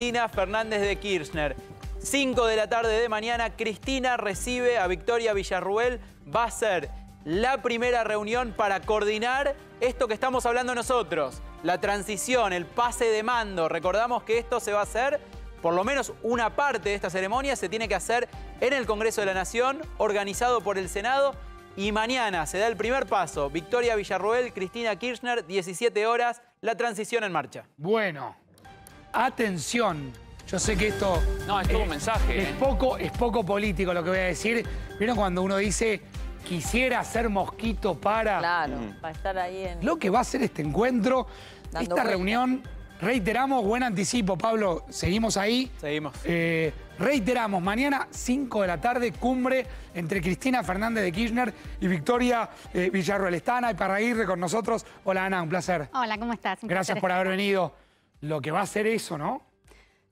Cristina Fernández de Kirchner. 5 de la tarde de mañana, Cristina recibe a Victoria Villarruel. Va a ser la primera reunión para coordinar esto que estamos hablando nosotros, la transición, el pase de mando. Recordamos que esto se va a hacer, por lo menos una parte de esta ceremonia se tiene que hacer en el Congreso de la Nación, organizado por el Senado. Y mañana se da el primer paso. Victoria Villarruel, Cristina Kirchner, 17 horas, la transición en marcha. Bueno. Atención. Yo sé que esto... No, es eh, un mensaje. Es, ¿eh? poco, es poco político lo que voy a decir. ¿Vieron cuando uno dice, quisiera ser mosquito para... Claro, para estar ahí en... Lo que va a ser este encuentro, esta reunión, reiteramos, buen anticipo, Pablo, seguimos ahí. Seguimos. Eh, reiteramos, mañana 5 de la tarde, cumbre entre Cristina Fernández de Kirchner y Victoria Villarroel. Están y para con nosotros. Hola Ana, un placer. Hola, ¿cómo estás? Gracias por haber venido lo que va a ser eso, ¿no?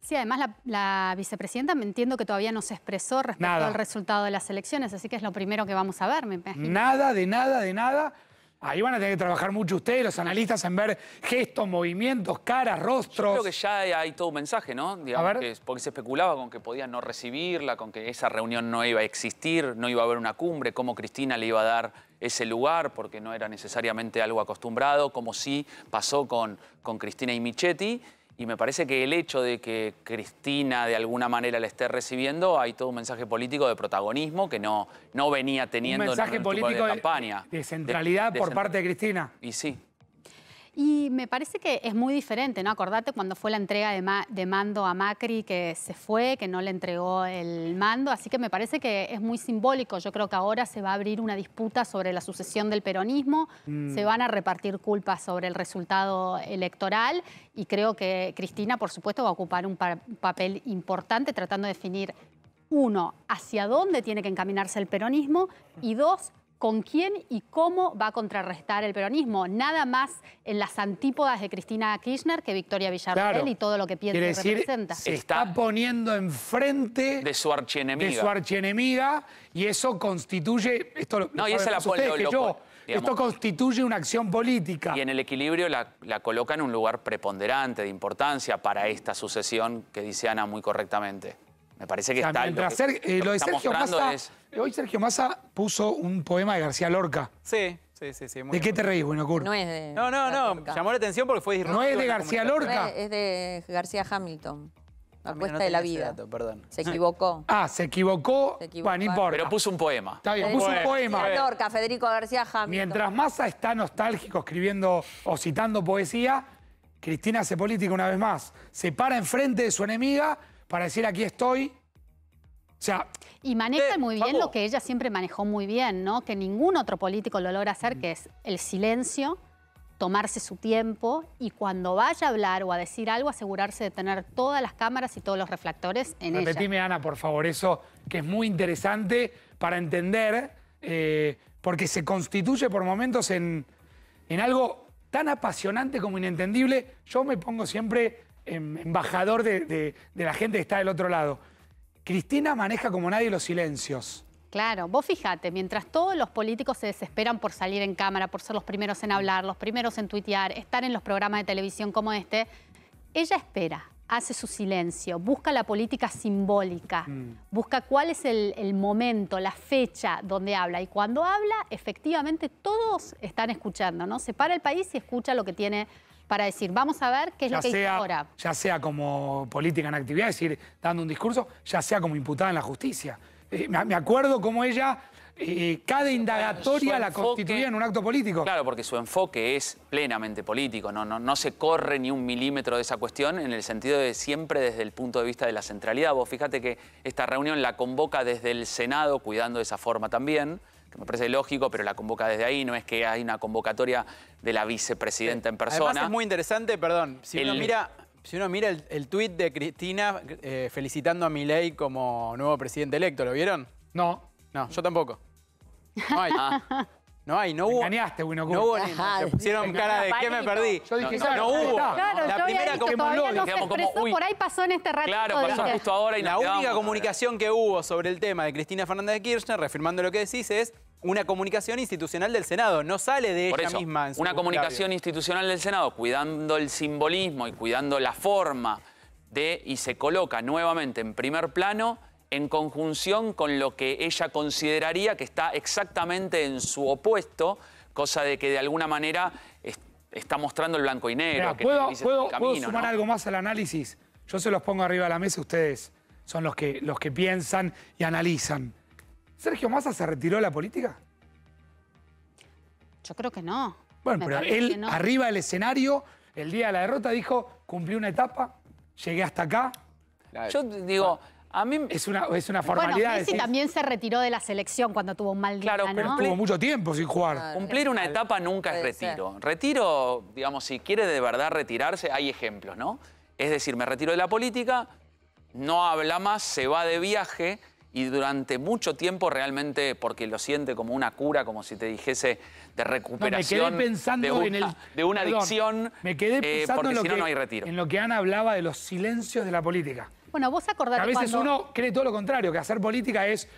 Sí, además la, vicepresidenta me entiendo que todavía no se expresó respecto al resultado de las elecciones, así que es lo primero que vamos a ver, me imagino. Nada, de nada, de nada. Ahí van a tener que trabajar mucho ustedes, los analistas, en ver gestos, movimientos, caras, rostros. creo que ya hay todo un mensaje, ¿no? porque se especulaba con que podía no recibirla, con que esa reunión no iba a existir, no iba a haber una cumbre, cómo Cristina le iba a dar ese lugar, porque no era necesariamente algo acostumbrado, como sí pasó con, con Cristina y Michetti. Y me parece que el hecho de que Cristina de alguna manera la esté recibiendo, hay todo un mensaje político de protagonismo que no, no venía teniendo en el político de, campaña. De centralidad por parte de Cristina. Y sí, y me parece que es muy diferente, ¿no? Acordate cuando fue la entrega de, mando a Macri que se fue, que no le entregó el mando, así que me parece que es muy simbólico. Yo creo que ahora se va a abrir una disputa sobre la sucesión del peronismo, mm. se van a repartir culpas sobre el resultado electoral y creo que Cristina, por supuesto, va a ocupar un papel importante tratando de definir, uno, hacia dónde tiene que encaminarse el peronismo y dos, con quién y cómo va a contrarrestar el peronismo. Nada más en las antípodas de Cristina Kirchner que Victoria Villarreal y todo lo que piensa representa. Se está poniendo enfrente de su archienemiga. De su archienemiga y eso constituye. Esto no, y esa la Esto constituye una acción política. Y en el equilibrio la, coloca en un lugar preponderante de importancia para esta sucesión que dice Ana muy correctamente. Me parece que está. Mientras lo, eh, lo, de Sergio Hoy Sergio Massa puso un poema de García Lorca. Sí, sí, sí. sí ¿De qué te reís, Buenocur? No es de... No, no, no. Llamó la atención porque fue disruptivo. No es de García Lorca. Es de García Hamilton. La ah, apuesta de la vida. perdón. Se equivocó. Ah, se equivocó. Bueno, no importa. Pero puso un poema. Está bien, puso un poema. Lorca, Federico García Hamilton. Mientras Massa está nostálgico escribiendo o citando poesía, Cristina hace política una vez más. Se para enfrente de su enemiga para decir aquí estoy, y maneja eh, muy bien lo que ella siempre manejó muy bien, Que ningún otro político lo logra hacer, que es el silencio, tomarse su tiempo y cuando vaya a hablar o a decir algo, asegurarse de tener todas las cámaras y todos los reflectores en Repetime, ella. Repetime, Ana, por favor, eso que es muy interesante para entender, eh, porque se constituye por momentos en, algo tan apasionante como inentendible. Yo me pongo siempre em, embajador de la gente que está del otro lado Cristina maneja como nadie los silencios. Claro, vos fíjate, mientras todos los políticos se desesperan por salir en cámara, por ser los primeros en hablar, los primeros en tuitear, estar en los programas de televisión como este, ella espera, hace su silencio, busca la política simbólica, mm. busca cuál es el, el, momento, la fecha donde habla. Y cuando habla, efectivamente todos están escuchando, ¿no? Se para el país y escucha lo que tiene para decir, vamos a ver qué es lo que ahora. Ya sea como política en actividad, es decir, dando un discurso, ya sea como imputada en la justicia. Eh, me acuerdo como ella eh, cada indagatoria la constituía en un acto político. Claro, porque su enfoque es plenamente político, no, no, no se corre ni un milímetro de esa cuestión en el sentido de siempre desde el punto de vista de la centralidad. Vos fíjate que esta reunión la convoca desde el Senado, cuidando de esa forma también me parece lógico, pero la convoca desde ahí, no es que hay una convocatoria de la vicepresidenta en persona. Además es muy interesante, perdón, si uno mira... Si uno mira el, tuit de Cristina eh, felicitando a Milei como nuevo presidente electo, ¿lo vieron? No. No, yo tampoco. No hay. Ah. No hay, no hubo. Engañaste, No hubo ni. pusieron cara de ¿qué me perdí. Yo dije, no, hubo. Claro, la primera comunicación. por ahí pasó en este rato. Claro, pasó justo ahora y La única comunicación que hubo sobre el tema de Cristina Fernández de Kirchner, reafirmando lo que decís, es una comunicación institucional del Senado, no sale de misma. una comunicación institucional del Senado, cuidando el simbolismo y cuidando la forma de, y se coloca nuevamente en primer plano en conjunción con lo que ella consideraría que está exactamente en su opuesto, cosa de que de alguna manera está mostrando el blanco y negro. ¿puedo, sumar algo más al análisis? Yo se los pongo arriba de la mesa, ustedes son los que, los que piensan y analizan. ¿Sergio Massa se retiró de la política? Yo creo que no. Bueno, pero él arriba del escenario, el día de la derrota, dijo, cumplí una etapa, llegué hasta acá. Yo digo, a mí... Es una, es una formalidad. Bueno, Messi también se retiró de la selección cuando tuvo un mal día, Claro, pero tuvo mucho tiempo sin jugar. Cumplir una etapa nunca es retiro. Retiro, digamos, si quiere de verdad retirarse, hay ejemplos, ¿no? Es decir, me retiro de la política, no habla más, se va de viaje y durante mucho tiempo realmente porque lo siente como una cura, como si te dijese de recuperación me quedé pensando de, una, adicción, me quedé eh, pensando en lo si no, hay retiro. En lo que Ana hablaba de los silencios de la política. Bueno, vos A veces uno cree todo lo contrario, que hacer política es...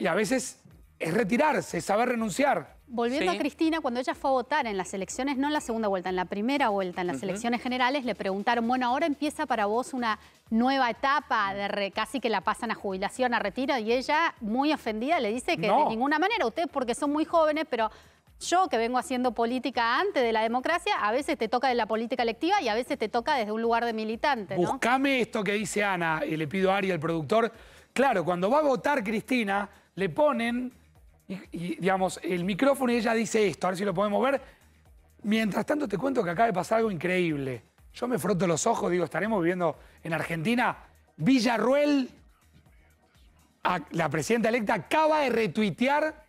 Y a veces es retirarse, saber renunciar. Volviendo a Cristina, cuando ella fue a votar en las elecciones, no en la segunda vuelta, en la primera vuelta, en las elecciones generales, le preguntaron, bueno, ahora empieza para vos una nueva etapa, de casi que la pasan a jubilación, a retiro, y ella, muy ofendida, le dice que de ninguna manera, ustedes porque son muy jóvenes, pero yo que vengo haciendo política antes de la democracia, a veces te toca de la política electiva y a veces te toca desde un lugar de militante. Buscame esto que dice Ana, y le pido a Ari, el productor. Claro, cuando va a votar Cristina, le ponen y, digamos, el micrófono y ella dice esto, a ver si lo podemos ver. Mientras tanto te cuento que acaba de pasar algo increíble. Yo me froto los ojos, digo, estaremos viviendo en Argentina. Villarruel, la presidenta electa, acaba de retuitear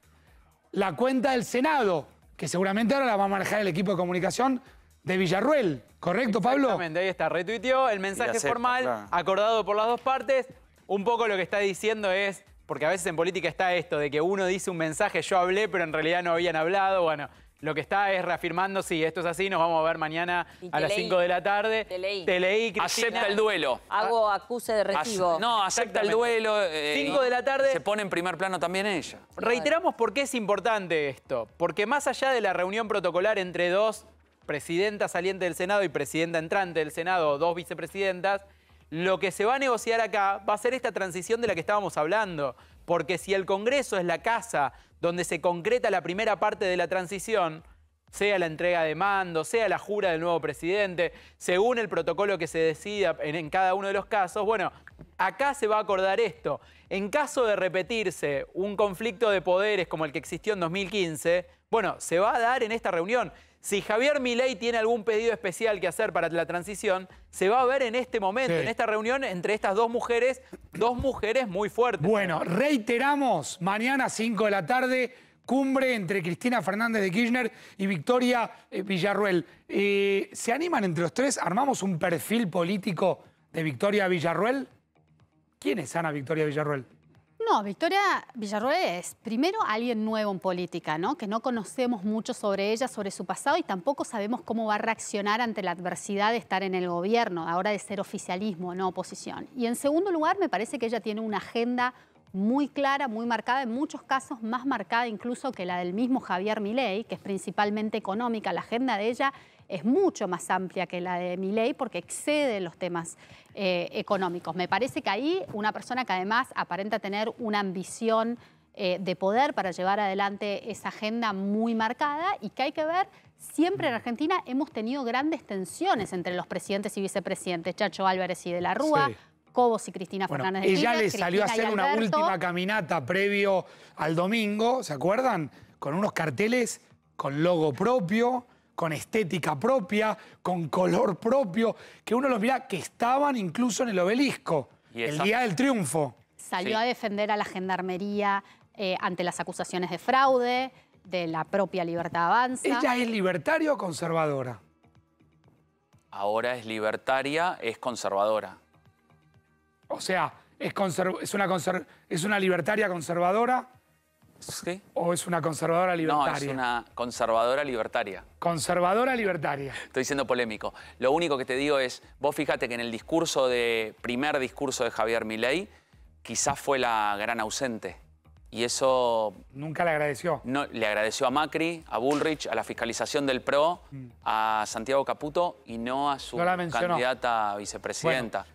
la cuenta del Senado, que seguramente ahora la va a manejar el equipo de comunicación de Villarruel. ¿Correcto, Pablo? Exactamente, ahí está, retuiteó el mensaje formal acordado por las dos partes. Un poco lo que está diciendo es, porque a veces en política está esto de que uno dice un mensaje, yo hablé, pero en realidad no habían hablado. Bueno, lo que está es reafirmando, sí, esto es así, nos vamos a ver mañana a las 5 de la tarde. Te leí. Te Acepta el duelo. Hago acuse de recibo. no, acepta el duelo. 5 eh, de la tarde. Se pone en primer plano también ella. Reiteramos por qué es importante esto. Porque más allá de la reunión protocolar entre dos presidenta saliente del Senado y presidenta entrante del Senado, dos vicepresidentas, lo que se va a negociar acá va a ser esta transición de la que estábamos hablando, porque si el Congreso es la casa donde se concreta la primera parte de la transición, sea la entrega de mando, sea la jura del nuevo presidente, según el protocolo que se decida en, cada uno de los casos, bueno, acá se va a acordar esto. En caso de repetirse un conflicto de poderes como el que existió en 2015, bueno, se va a dar en esta reunión. Si Javier Milei tiene algún pedido especial que hacer para la transición, se va a ver en este momento, en esta reunión entre estas dos mujeres, dos mujeres muy fuertes. Bueno, reiteramos, mañana 5 de la tarde, cumbre entre Cristina Fernández de Kirchner y Victoria eh, Villarruel. Eh, ¿Se animan entre los tres? ¿Armamos un perfil político de Victoria Villarruel? ¿Quién es Ana Victoria Villarruel? No, Victoria Villarroel es primero alguien nuevo en política, ¿no? Que no conocemos mucho sobre ella, sobre su pasado y tampoco sabemos cómo va a reaccionar ante la adversidad de estar en el gobierno, ahora de ser oficialismo, no oposición. Y en segundo lugar, me parece que ella tiene una agenda muy clara, muy marcada, en muchos casos más marcada incluso que la del mismo Javier Milei, que es principalmente económica. La agenda de ella es mucho más amplia que la de mi ley porque excede los temas eh, económicos. Me parece que ahí una persona que además aparenta tener una ambición eh, de poder para llevar adelante esa agenda muy marcada y que hay que ver, siempre en Argentina hemos tenido grandes tensiones entre los presidentes y vicepresidentes, Chacho Álvarez y de la Rúa. Cobos y Cristina Fernández y de Ella le salió a hacer una última caminata previo al domingo, ¿se acuerdan? Con unos carteles con logo propio, con estética propia, con color propio, que uno los mira que estaban incluso en el obelisco, el día del triunfo. Salió a defender a la gendarmería eh, ante las acusaciones de fraude, de la propia Libertad Avanza. ¿Ella es libertaria o conservadora? Ahora es libertaria, es conservadora. O sea, es, es una libertaria conservadora. ¿O es una conservadora libertaria? No, es una conservadora libertaria. Conservadora libertaria. Estoy siendo polémico. Lo único que te digo es, vos fíjate que en el discurso de primer discurso de Javier Milei, quizás fue la gran ausente. Y eso... Nunca le agradeció. No, le agradeció a Macri, a Bullrich, a la fiscalización del PRO, mm. a Santiago Caputo y no a su candidata a vicepresidenta.